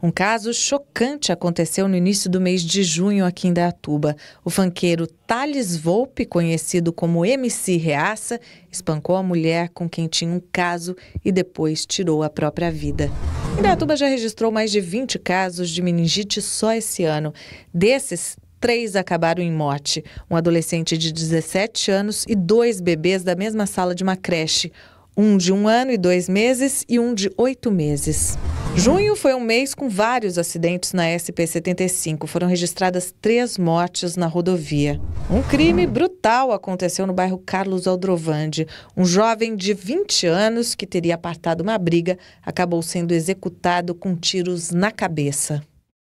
Um caso chocante aconteceu no início do mês de junho aqui em Datuba. O fanqueiro Thales Volpe, conhecido como MC Reaça, espancou a mulher com quem tinha um caso e depois tirou a própria vida. Indaiatuba já registrou mais de 20 casos de meningite só esse ano. Desses, três acabaram em morte: um adolescente de 17 anos e dois bebês da mesma sala de uma creche um de um ano e dois meses e um de oito meses. Junho foi um mês com vários acidentes na SP-75. Foram registradas três mortes na rodovia. Um crime brutal aconteceu no bairro Carlos Aldrovandi. Um jovem de 20 anos que teria apartado uma briga acabou sendo executado com tiros na cabeça.